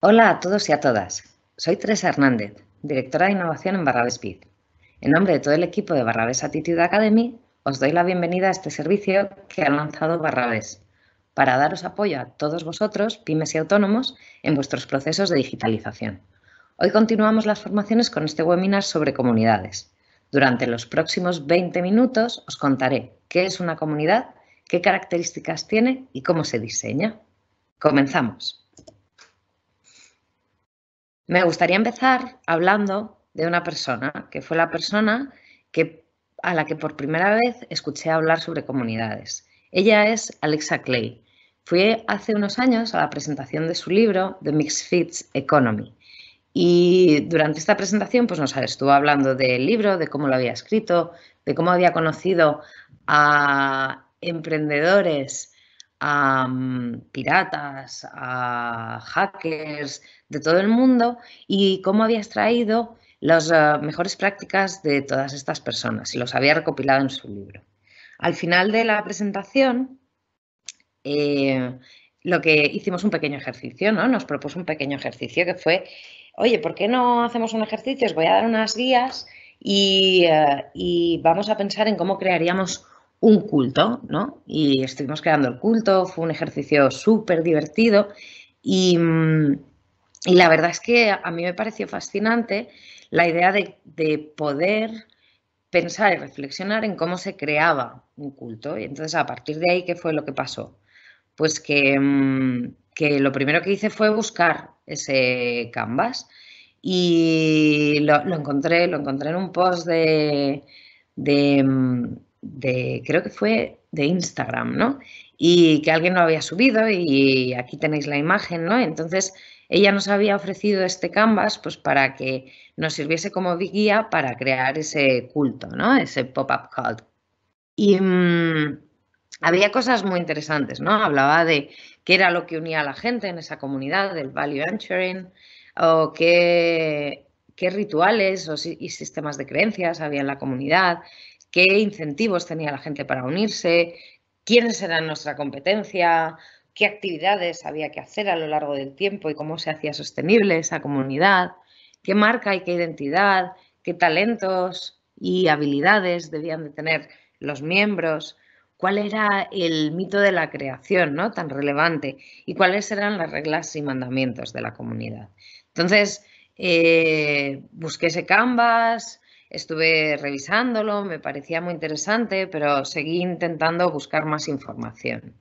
Hola a todos y a todas. Soy Teresa Hernández, directora de innovación en Barrabés speed En nombre de todo el equipo de Barrabés Attitude Academy, os doy la bienvenida a este servicio que ha lanzado Barrabés para daros apoyo a todos vosotros, pymes y autónomos, en vuestros procesos de digitalización. Hoy continuamos las formaciones con este webinar sobre comunidades. Durante los próximos 20 minutos os contaré qué es una comunidad, qué características tiene y cómo se diseña. Comenzamos. Me gustaría empezar hablando de una persona, que fue la persona a la que por primera vez escuché hablar sobre comunidades. Ella es Alexa Clay. Fui hace unos años a la presentación de su libro The Mixed Fits Economy. Y durante esta presentación pues nos estuvo hablando del libro, de cómo lo había escrito, de cómo había conocido a emprendedores a mm, piratas, a hackers de todo el mundo y cómo había extraído las eh, mejores prácticas de todas estas personas y los había recopilado en su libro. Al final de la presentación, eh, lo que hicimos un pequeño ejercicio, ¿no? Nos propuso un pequeño ejercicio que fue, oye, ¿por qué no hacemos un ejercicio? Os voy a dar unas guías y, eh, y vamos a pensar en cómo crearíamos un culto, ¿no? Y estuvimos creando el culto, fue un ejercicio súper divertido y, mm, la verdad es que a mí me pareció fascinante la idea de, poder pensar y reflexionar en cómo se creaba un culto. Y entonces a partir de ahí, ¿qué fue lo que pasó? Pues que, mm, lo primero que hice fue buscar ese canvas y lo, encontré, lo encontré en un post de mm, creo que fue de Instagram, ¿no? Y que alguien lo había subido y aquí tenéis la imagen, ¿no? Entonces ella nos había ofrecido este canvas pues para que nos sirviese como guía para crear ese culto, ¿no? Ese pop-up cult. Y mm, había cosas muy interesantes, ¿no? Hablaba de qué era lo que unía a la gente en esa comunidad, del value anchoring, o qué, rituales o, y sistemas de creencias había en la comunidad, qué incentivos tenía la gente para unirse, quiénes eran nuestra competencia, qué actividades había que hacer a lo largo del tiempo y cómo se hacía sostenible esa comunidad, qué marca y qué identidad, qué talentos y habilidades debían de tener los miembros, cuál era el mito de la creación ¿no? tan relevante y cuáles eran las reglas y mandamientos de la comunidad. Entonces, eh, busqué ese canvas, Estuve revisándolo, me parecía muy interesante, pero seguí intentando buscar más información.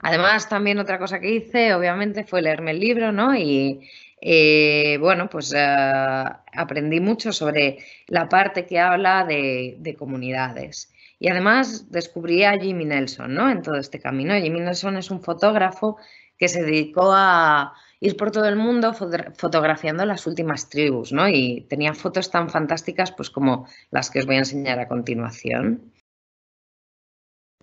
Además, también otra cosa que hice, obviamente, fue leerme el libro, ¿no? Y eh, bueno, pues ah, aprendí mucho sobre la parte que habla de, de comunidades. Y además descubrí a Jimmy Nelson, ¿no? En todo este camino. Jimmy Nelson es un fotógrafo que se dedicó a, ir por todo el mundo fotografiando las últimas tribus, ¿no? Y tenía fotos tan fantásticas pues como las que os voy a enseñar a continuación.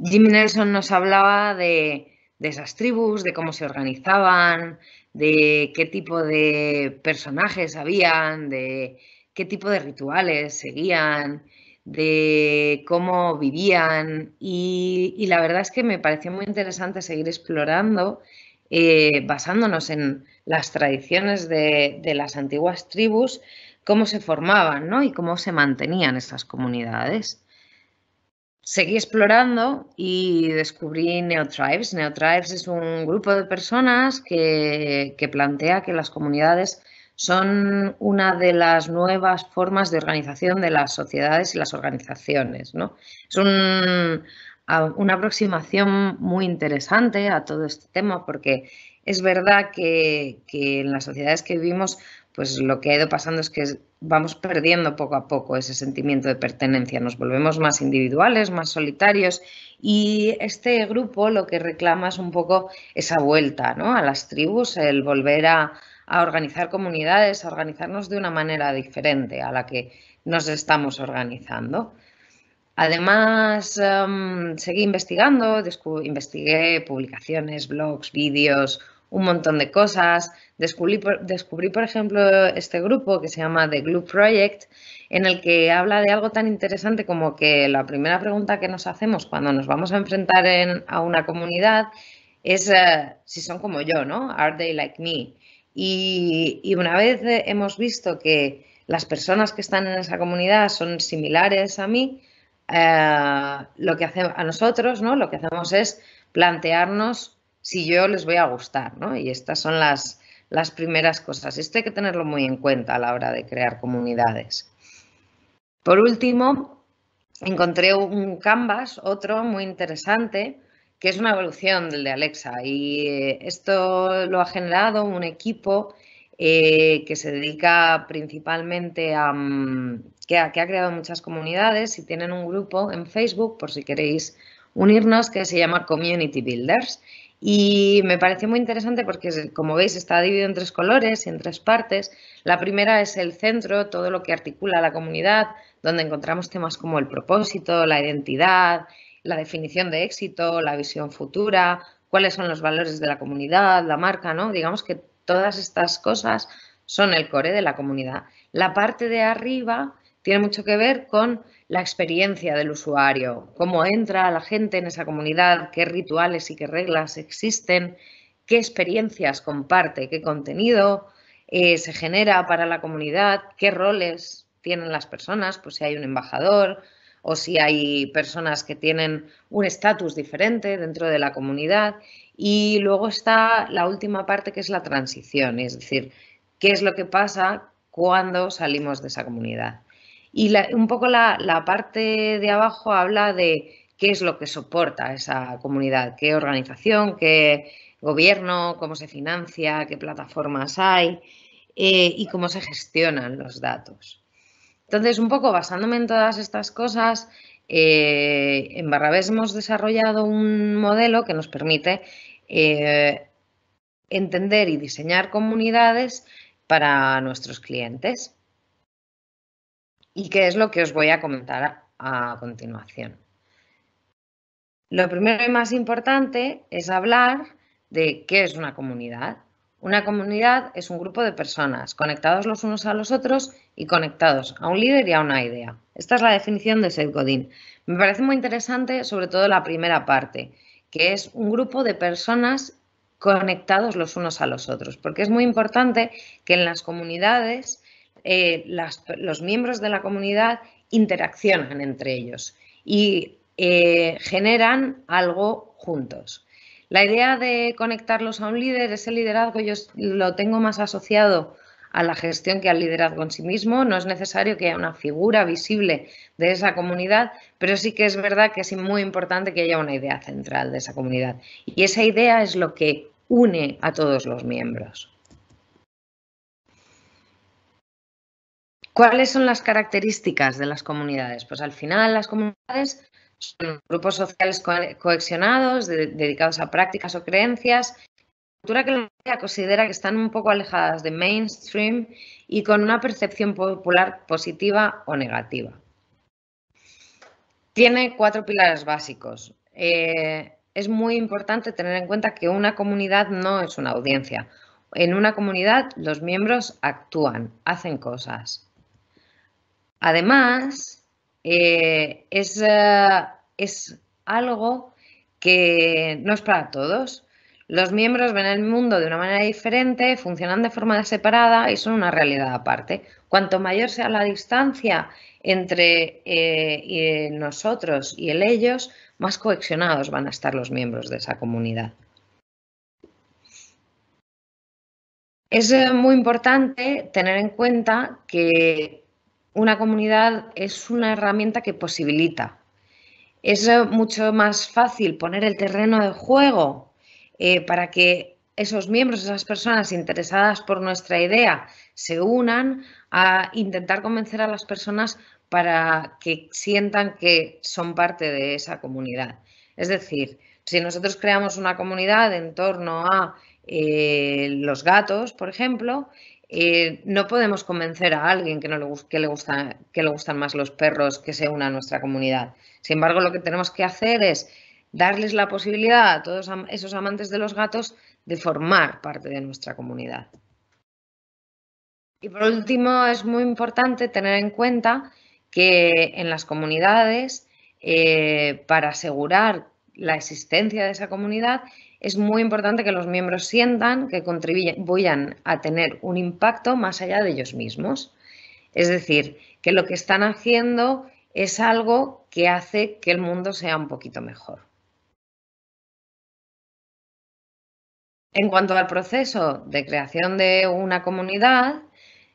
Jim Nelson nos hablaba de, esas tribus, de cómo se organizaban, de qué tipo de personajes habían, de qué tipo de rituales seguían, de cómo vivían y, y, la verdad es que me pareció muy interesante seguir explorando eh, basándonos en las tradiciones de, las antiguas tribus, cómo se formaban y cómo se mantenían estas comunidades. Seguí explorando y descubrí Neotribes. Neotribes es un grupo de personas que, plantea que las comunidades son una de las nuevas formas de organización de las sociedades y las organizaciones. ¿no? Es un una aproximación muy interesante a todo este tema, porque es verdad que, en las sociedades que vivimos, pues lo que ha ido pasando es que vamos perdiendo poco a poco ese sentimiento de pertenencia, nos volvemos más individuales, más solitarios y este grupo lo que reclama es un poco esa vuelta ¿no? a las tribus, el volver a, a organizar comunidades, a organizarnos de una manera diferente a la que nos estamos organizando. Además, em, seguí investigando, investigué publicaciones, blogs, vídeos, un montón de cosas. Descubrí, por ejemplo, este grupo que se llama The Glue Project, en el que habla de algo tan interesante como que la primera pregunta que nos hacemos cuando nos vamos a enfrentar a una comunidad es eh, si son como yo, ¿no? ¿Are they like me? y una vez eh, hemos visto que las personas que están en esa comunidad son similares a mí, eh, lo que hacemos a nosotros, ¿no? Lo que hacemos es plantearnos si yo les voy a gustar, ¿no? Y estas son las, las primeras cosas. Esto hay que tenerlo muy en cuenta a la hora de crear comunidades. Por último, encontré un canvas, otro muy interesante, que es una evolución del de Alexa. Y eh, esto lo ha generado un equipo eh, que se dedica principalmente a, mm, que ha, creado muchas comunidades y tienen un grupo en Facebook, por si queréis unirnos, que se llama Community Builders. Y me pareció muy interesante porque, como veis, está dividido en tres colores y en tres partes. La primera es el centro, todo lo que articula la comunidad, donde encontramos temas como el propósito, la identidad, la definición de éxito, la visión futura, cuáles son los valores de la comunidad, la marca, ¿no? Digamos que todas estas cosas son el core de la comunidad. La parte de arriba tiene mucho que ver con la experiencia del usuario, cómo entra la gente en esa comunidad, qué rituales y qué reglas existen, qué experiencias comparte, qué contenido eh, se genera para la comunidad, qué roles tienen las personas, pues si hay un embajador o si hay personas que tienen un estatus diferente dentro de la comunidad. Y luego está la última parte que es la transición, es decir, qué es lo que pasa cuando salimos de esa comunidad. Y un poco la, parte de abajo habla de qué es lo que soporta esa comunidad, qué organización, qué gobierno, cómo se financia, qué plataformas hay eh, y cómo se gestionan los datos. Entonces, un poco basándome en todas estas cosas, eh, en Barrabés hemos desarrollado un modelo que nos permite eh, entender y diseñar comunidades para nuestros clientes y qué es lo que os voy a comentar a continuación. Lo primero y más importante es hablar de qué es una comunidad. Una comunidad es un grupo de personas conectados los unos a los otros y conectados a un líder y a una idea. Esta es la definición de Seth Godin. Me parece muy interesante, sobre todo la primera parte, que es un grupo de personas conectados los unos a los otros, porque es muy importante que en las comunidades eh, los miembros de la comunidad interaccionan entre ellos y eh, generan algo juntos. La idea de conectarlos a un líder, ese liderazgo yo lo tengo más asociado a la gestión que al liderazgo en sí mismo. No es necesario que haya una figura visible de esa comunidad, pero sí que es verdad que es muy importante que haya una idea central de esa comunidad. Y esa idea es lo que une a todos los miembros. ¿Cuáles son las características de las comunidades? Pues al final las comunidades son grupos sociales coexionados, dedicados a prácticas o creencias, cultura que la considera que están un poco alejadas de mainstream y con una percepción popular positiva o negativa. Tiene cuatro pilares básicos. Eh, es muy importante tener en cuenta que una comunidad no es una audiencia. En una comunidad los miembros actúan, hacen cosas. Además, eh, eh, es, algo que no es para todos. Los miembros ven el mundo de una manera diferente, funcionan de forma separada y son una realidad aparte. Cuanto mayor sea la distancia entre eh, nosotros y el ellos, más coexionados van a estar los miembros de esa comunidad. Es muy importante tener en cuenta que una comunidad es una herramienta que posibilita. Es eh, mucho más fácil poner el terreno de juego eh, para que esos miembros, esas personas interesadas por nuestra idea, se unan a intentar convencer a las personas para que sientan que son parte de esa comunidad. Es decir, si nosotros creamos una comunidad en torno a eh, los gatos, por ejemplo, eh, no podemos convencer a alguien que, no le, que, le gustan más los perros que se una a nuestra comunidad. Sin embargo, lo que tenemos que hacer es darles la posibilidad a todos esos amantes de los gatos de formar parte de nuestra comunidad. Y por último, es muy importante tener en cuenta que en las comunidades, eh, para asegurar la existencia de esa comunidad, es muy importante que los miembros sientan que contribuyan a tener un impacto más allá de ellos mismos. Es decir, que lo que están haciendo es algo que hace que el mundo sea un poquito mejor. En cuanto al proceso de creación de una comunidad,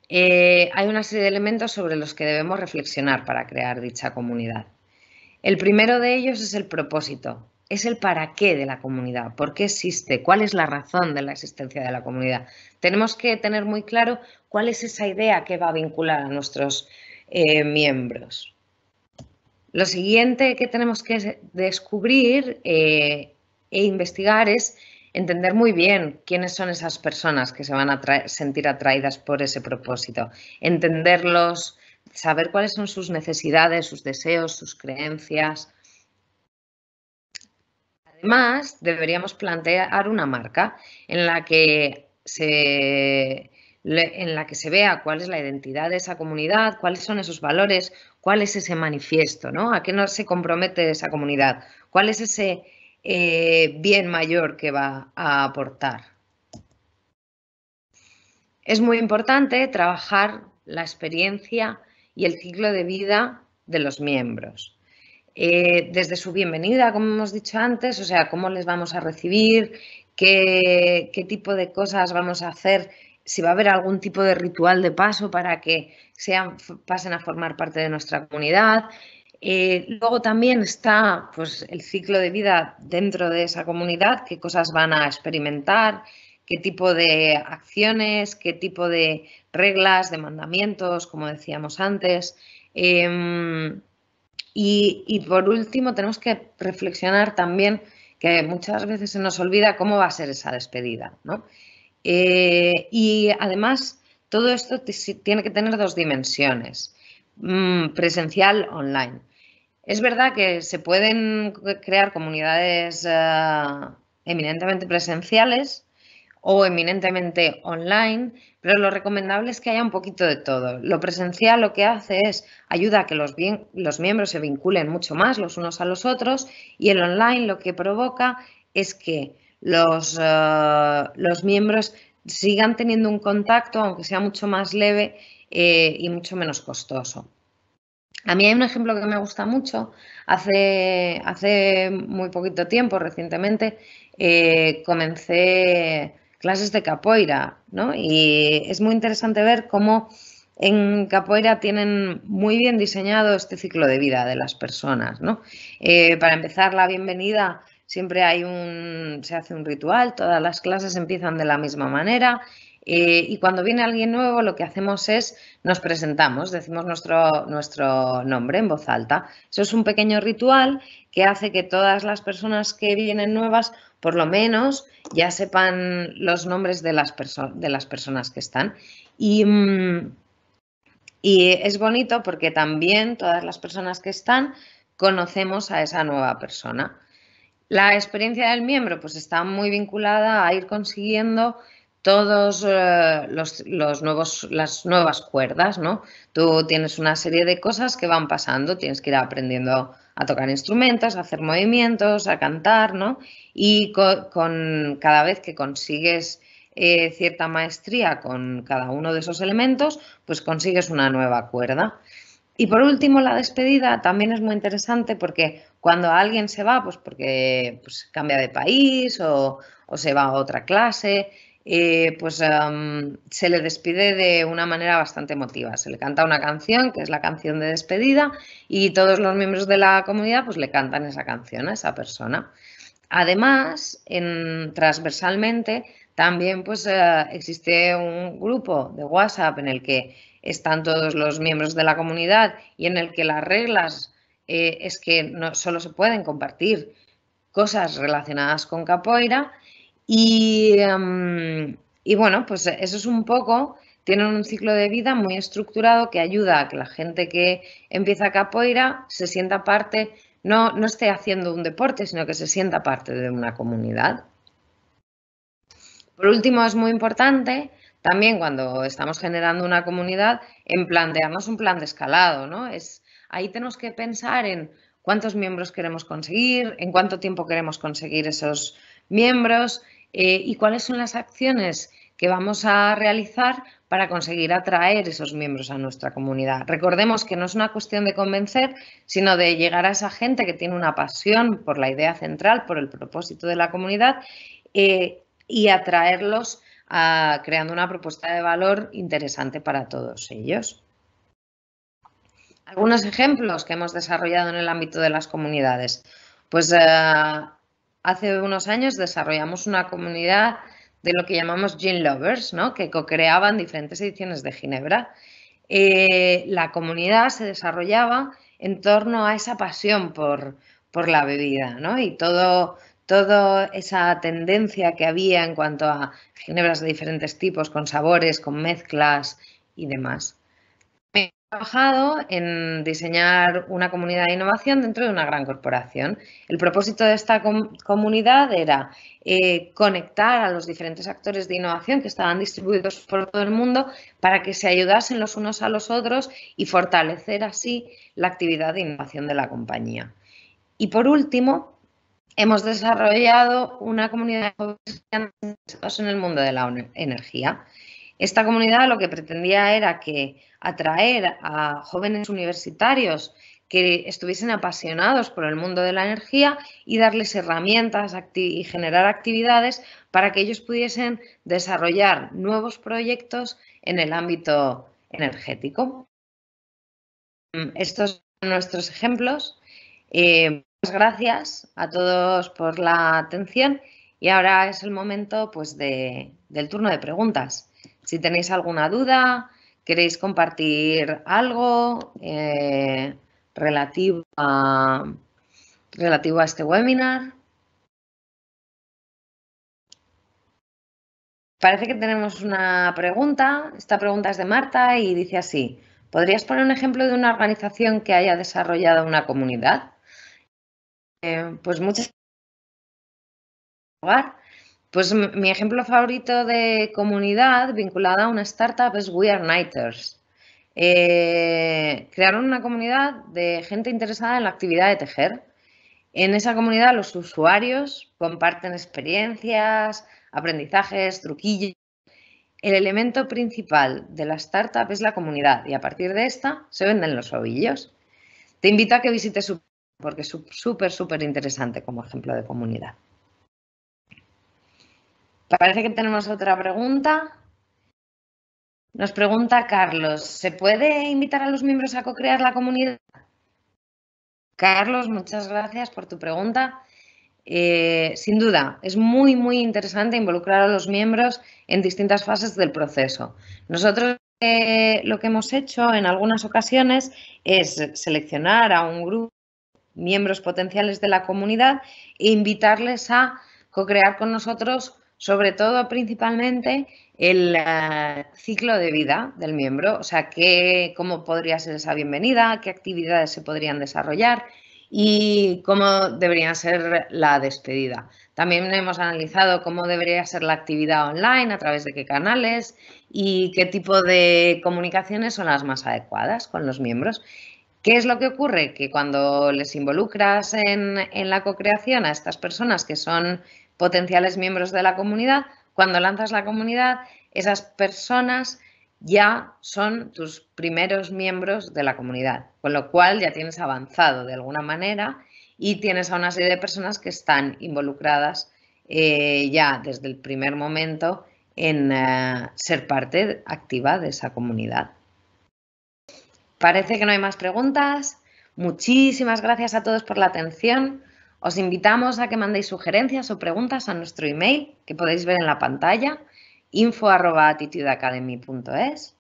eh, hay una serie de elementos sobre los que debemos reflexionar para crear dicha comunidad. El primero de ellos es el propósito, es el para qué de la comunidad, por qué existe, cuál es la razón de la existencia de la comunidad. Tenemos que tener muy claro cuál es esa idea que va a vincular a nuestros eh, miembros. Lo siguiente que tenemos que descubrir eh, e investigar es entender muy bien quiénes son esas personas que se van a sentir atraídas por ese propósito, entenderlos, saber cuáles son sus necesidades, sus deseos, sus creencias, Además, deberíamos plantear una marca en la que se en la que se vea cuál es la identidad de esa comunidad, cuáles son esos valores, cuál es ese manifiesto, ¿no? ¿A qué no se compromete esa comunidad? ¿Cuál es ese eh, bien mayor que va a aportar? Es muy importante trabajar la experiencia y el ciclo de vida de los miembros. Eh, desde su bienvenida, como hemos dicho antes, o sea, cómo les vamos a recibir, qué, tipo de cosas vamos a hacer, si va a haber algún tipo de ritual de paso para que sean, pasen a formar parte de nuestra comunidad. Eh, luego también está pues, el ciclo de vida dentro de esa comunidad, qué cosas van a experimentar, qué tipo de acciones, qué tipo de reglas, de mandamientos, como decíamos antes. Em, y, por último, tenemos que reflexionar también que muchas veces se nos olvida cómo va a ser esa despedida. ¿no? Eh, y además, todo esto tiene que tener dos dimensiones, mm, presencial, online. Es verdad que se pueden crear comunidades eh, eminentemente presenciales, o eminentemente online, pero lo recomendable es que haya un poquito de todo. Lo presencial lo que hace es ayuda a que los, bien, los miembros se vinculen mucho más los unos a los otros y el online lo que provoca es que los, eh, los miembros sigan teniendo un contacto, aunque sea mucho más leve eh, y mucho menos costoso. A mí hay un ejemplo que me gusta mucho. Hace, hace muy poquito tiempo, recientemente, eh, comencé clases de capoeira, ¿no? Y es muy interesante ver cómo en capoeira tienen muy bien diseñado este ciclo de vida de las personas, ¿no? Eh, para empezar la bienvenida siempre hay un, se hace un ritual, todas las clases empiezan de la misma manera eh, y cuando viene alguien nuevo lo que hacemos es nos presentamos, decimos nuestro, nuestro nombre en voz alta. Eso es un pequeño ritual que hace que todas las personas que vienen nuevas por lo menos ya sepan los nombres de las, de las personas que están. Mm, y, es bonito porque también todas las personas que están conocemos a esa nueva persona. La experiencia del miembro pues está muy vinculada a ir consiguiendo todos eh, los, los, nuevos, las nuevas cuerdas, ¿no? Tú tienes una serie de cosas que van pasando, tienes que ir aprendiendo a tocar instrumentos, a hacer movimientos, a cantar, ¿no? Y con, cada vez que consigues eh, cierta maestría con cada uno de esos elementos, pues consigues una nueva cuerda. Y por último, la despedida también es muy interesante porque cuando alguien se va, pues porque pues cambia de país o se va a otra clase, eh, pues se le despide de una manera bastante emotiva. Se le canta una canción, que es la canción de despedida, y todos los miembros de la comunidad pues le cantan esa canción a esa persona. Además, transversalmente, también pues, eh, existe un grupo de WhatsApp en el que están todos los miembros de la comunidad y en el que las reglas eh, es que no, solo se pueden compartir cosas relacionadas con capoeira y, em, y bueno, pues eso es un poco, tienen un ciclo de vida muy estructurado que ayuda a que la gente que empieza capoeira se sienta parte, no, no esté haciendo un deporte, sino que se sienta parte de una comunidad. Por último, es muy importante también cuando estamos generando una comunidad en plantearnos un plan de escalado, ¿no? Es, ahí tenemos que pensar en cuántos miembros queremos conseguir, en cuánto tiempo queremos conseguir esos miembros, eh, y cuáles son las acciones que vamos a realizar para conseguir atraer esos miembros a nuestra comunidad. Recordemos que no es una cuestión de convencer, sino de llegar a esa gente que tiene una pasión por la idea central, por el propósito de la comunidad eh, y atraerlos creando una propuesta de valor interesante para todos ellos. Algunos ejemplos que hemos desarrollado en el ámbito de las comunidades. Pues eh, hace unos años desarrollamos una comunidad de lo que llamamos gin lovers, que co-creaban diferentes ediciones de Ginebra. Eh, la comunidad se desarrollaba en torno a esa pasión por, la bebida y todo, toda esa tendencia que había en cuanto a ginebras de diferentes tipos, con sabores, con mezclas y demás trabajado en diseñar una comunidad de innovación dentro de una gran corporación. El propósito de esta comunidad era eh, conectar a los diferentes actores de innovación que estaban distribuidos por todo el mundo para que se ayudasen los unos a los otros y fortalecer así la actividad de innovación de la compañía. Y por último, hemos desarrollado una comunidad de en el mundo de la energía. Esta comunidad lo que pretendía era que atraer a jóvenes universitarios que estuviesen apasionados por el mundo de la energía y darles herramientas y generar actividades para que ellos pudiesen desarrollar nuevos proyectos en el ámbito energético. Mm, estos son nuestros ejemplos. Eh, muchas gracias a todos por la atención y ahora es el momento pues, del turno de preguntas. Si tenéis alguna duda, queréis compartir algo eh, relativo, a, este webinar. Parece que tenemos una pregunta. Esta pregunta es de Marta y dice así. ¿Podrías poner un ejemplo de una organización que haya desarrollado una comunidad? Eh, pues muchas pues mi ejemplo favorito de comunidad vinculada a una startup es We Are Nighters. Eh, crearon una comunidad de gente interesada en la actividad de tejer. En esa comunidad los usuarios comparten experiencias, aprendizajes, truquillos. El elemento principal de la startup es la comunidad y a partir de esta se venden los ovillos. Te invito a que visites su porque es súper, súper interesante como ejemplo de comunidad. Parece que tenemos otra pregunta. Nos pregunta Carlos, ¿se puede invitar a los miembros a co-crear la comunidad? Carlos, muchas gracias por tu pregunta. Eh, sin duda, es muy, muy interesante involucrar a los miembros en distintas fases del proceso. Nosotros eh, lo que hemos hecho en algunas ocasiones es seleccionar a un grupo de miembros potenciales de la comunidad e invitarles a co-crear con nosotros sobre todo principalmente el eh, ciclo de vida del miembro, o sea, cómo podría ser esa bienvenida, qué actividades se podrían desarrollar y cómo debería ser la despedida. También hemos analizado cómo debería ser la actividad online, a través de qué canales y qué tipo de comunicaciones son las más adecuadas con los miembros. ¿Qué es lo que ocurre? Que cuando les involucras en, la la creación a estas personas que son potenciales miembros de la comunidad. Cuando lanzas la comunidad, esas personas ya son tus primeros miembros de la comunidad, con lo cual ya tienes avanzado de alguna manera y tienes a una serie de personas que están involucradas eh, ya desde el primer momento en eh, ser parte activa de esa comunidad. Parece que no hay más preguntas. Muchísimas gracias a todos por la atención. Os invitamos a que mandéis sugerencias o preguntas a nuestro email que podéis ver en la pantalla info.attitudeacademy.es